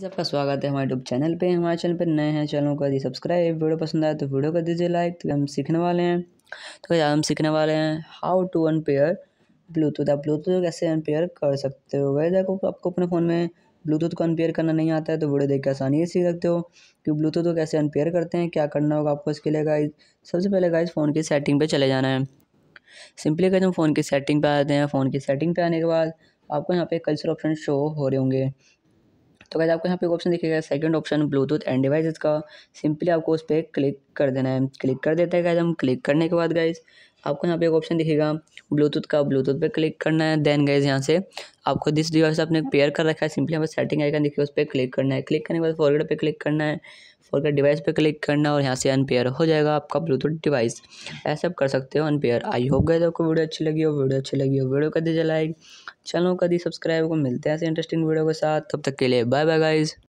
सबका स्वागत है हमारे यूट्यूब चैनल पे हमारे चैनल पे नए हैं चैनल कर यदि सब्सक्राइब वीडियो पसंद आए तो वीडियो कर दीजिए लाइक तो हम सीखने वाले हैं तो आज हम सीखने वाले हैं हाउ टू अनपेयर ब्लूटूथ आप ब्लूटूथ कैसे अनपेयर कर सकते हो गए देखो आपको अपने फ़ोन में ब्लूटूथ को अनपेयर करना नहीं आता है तो वीडियो देख के आसानी से सीख सकते हो कि ब्लूटूथ को कैसे अनपेयर करते हैं क्या करना होगा आपको इसके लिए गाइज सबसे पहले गाइज फ़ोन की सेटिंग पर चले जाना है सिंपली कहते हम फ़ोन की सेटिंग पर आते हैं फ़ोन की सेटिंग पर आने के बाद आपको यहाँ पे कल्चर ऑप्शन शो हो रहे होंगे तो कैसे आपको यहाँ पे एक ऑप्शन दिखेगा second option Bluetooth and devices का सिंपली आपको उस पर क्लिक कर देना है क्लिक कर देते हैं गैज हम क्लिक करने के बाद गाइज आपको यहाँ पे एक ऑप्शन दिखेगा ब्लूटूथ का ब्लूटूथ पे क्लिक करना है देन गए यहाँ से आपको दिस डिवाइस आपने पेयर कर रखा है सिंपली हमें सेटिंग आइकन दिखे उस पर क्लिक करना है क्लिक करने के बाद फॉरवर्ड पे क्लिक करना है फॉरवर्ड डिवाइस पे क्लिक करना है और यहाँ से अनपेयर हो जाएगा आपका ब्लूटूथ डिवाइस ऐसे आप कर सकते हो अनपेयर आई होप गए आपको वीडियो अच्छी लगी हो वीडियो अच्छी लगी हो वीडियो कर दीजिए लाइक चैनल कर दी सब्सक्राइब को मिलते हैं ऐसे इंटरेस्टिंग वीडियो के साथ तब तक के लिए बाय बाय गाइज़